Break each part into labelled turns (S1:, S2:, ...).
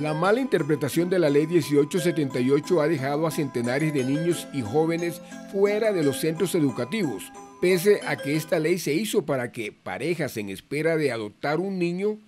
S1: La mala interpretación de la ley 1878 ha dejado a centenares de niños y jóvenes fuera de los centros educativos, pese a que esta ley se hizo para que parejas en espera de adoptar un niño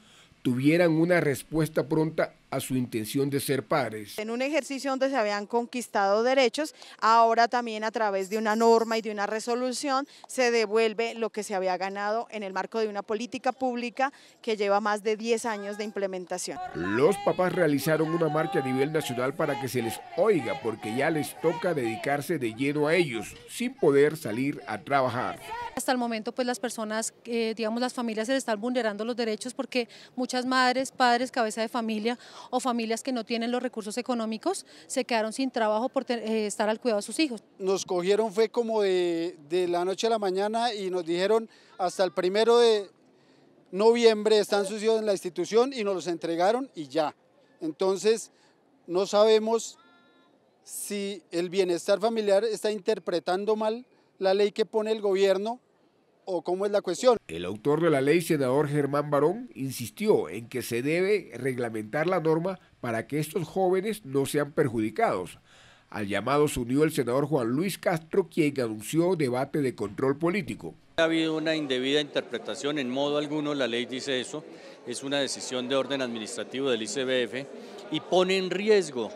S1: tuvieran una respuesta pronta su intención de ser pares.
S2: En un ejercicio donde se habían conquistado derechos, ahora también a través de una norma y de una resolución se devuelve lo que se había ganado en el marco de una política pública que lleva más de 10 años de implementación.
S1: Los papás realizaron una marcha a nivel nacional para que se les oiga porque ya les toca dedicarse de lleno a ellos sin poder salir a trabajar.
S3: Hasta el momento, pues las personas, eh, digamos las familias se les están vulnerando los derechos porque muchas madres, padres, cabeza de familia o familias que no tienen los recursos económicos se quedaron sin trabajo por eh, estar al cuidado de sus hijos. Nos cogieron fue como de, de la noche a la mañana y nos dijeron hasta el primero de noviembre están sus hijos en la institución y nos los entregaron y ya. Entonces, no sabemos si el bienestar familiar está interpretando mal la ley que pone el gobierno o cómo es la cuestión.
S1: El autor de la ley, senador Germán Barón, insistió en que se debe reglamentar la norma para que estos jóvenes no sean perjudicados. Al llamado se unió el senador Juan Luis Castro, quien anunció debate de control político.
S4: Ha habido una indebida interpretación, en modo alguno la ley dice eso, es una decisión de orden administrativo del ICBF y pone en riesgo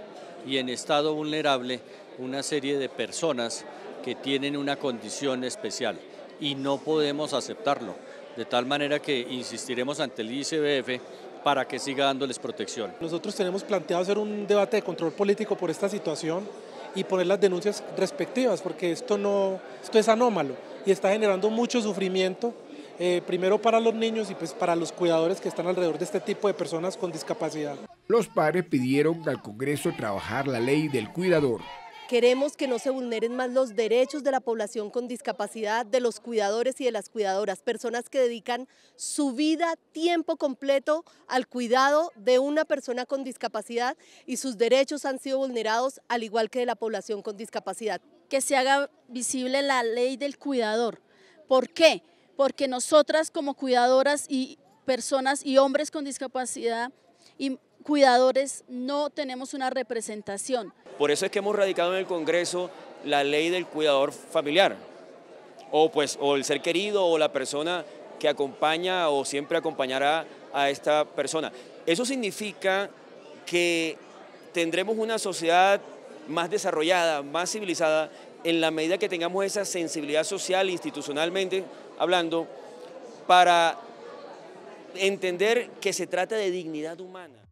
S4: y en estado vulnerable una serie de personas que tienen una condición especial y no podemos aceptarlo. De tal manera que insistiremos ante el ICBF para que siga dándoles protección.
S5: Nosotros tenemos planteado hacer un debate de control político por esta situación y poner las denuncias respectivas, porque esto, no, esto es anómalo y está generando mucho sufrimiento, eh, primero para los niños y pues para los cuidadores que están alrededor de este tipo de personas con discapacidad.
S1: Los padres pidieron al Congreso trabajar la ley del cuidador
S2: Queremos que no se vulneren más los derechos de la población con discapacidad, de los cuidadores y de las cuidadoras, personas que dedican su vida, tiempo completo al cuidado de una persona con discapacidad y sus derechos han sido vulnerados al igual que de la población con discapacidad. Que se haga visible la ley del cuidador. ¿Por qué? Porque nosotras como cuidadoras y personas y hombres con discapacidad y cuidadores no tenemos una representación.
S6: Por eso es que hemos radicado en el Congreso la ley del cuidador familiar, o, pues, o el ser querido o la persona que acompaña o siempre acompañará a esta persona. Eso significa que tendremos una sociedad más desarrollada, más civilizada, en la medida que tengamos esa sensibilidad social, institucionalmente hablando, para entender que se trata de dignidad humana.